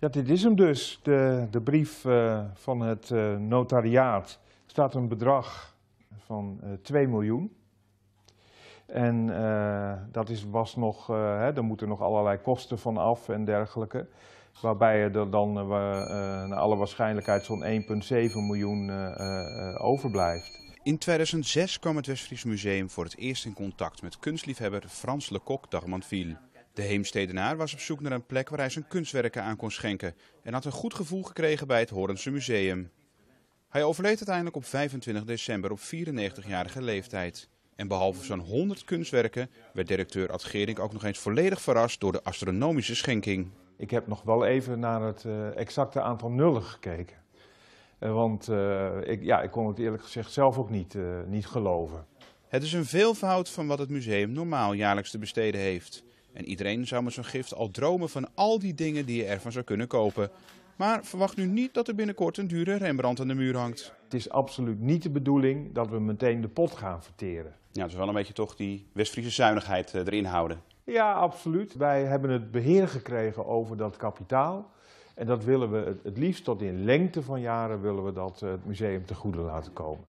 Ja, dit is hem dus, de, de brief eh, van het eh, notariaat. staat een bedrag van uh, eh, 2 miljoen. En dat is, was nog, hè, er moeten nog allerlei kosten van af en dergelijke. Waarbij er dan naar alle waarschijnlijkheid zo'n 1,7 miljoen overblijft. In 2006 kwam het Westfries Museum voor het eerst in contact met kunstliefhebber Frans Lecoq d'Armanville. De Heemstedenaar was op zoek naar een plek waar hij zijn kunstwerken aan kon schenken en had een goed gevoel gekregen bij het Horense Museum. Hij overleed uiteindelijk op 25 december op 94-jarige leeftijd. En behalve zo'n 100 kunstwerken werd directeur Ad Gering ook nog eens volledig verrast door de astronomische schenking. Ik heb nog wel even naar het eh, exacte aantal nullen gekeken. Eh, want eh, ik, ja, ik kon het eerlijk gezegd zelf ook niet, niet geloven. Het is een veelvoud van wat het museum normaal jaarlijks te besteden heeft. En iedereen zou met zo'n gift al dromen van al die dingen die je ervan zou kunnen kopen. Maar verwacht nu niet dat er binnenkort een dure Rembrandt aan de muur hangt. Het is absoluut niet de bedoeling dat we meteen de pot gaan verteren. Ja, het is wel een beetje toch die west zuinigheid eh, erin houden. Ja, absoluut. Wij hebben het beheer gekregen over dat kapitaal. En dat willen we het liefst tot in lengte van jaren willen we dat eh, het museum te goede laten komen.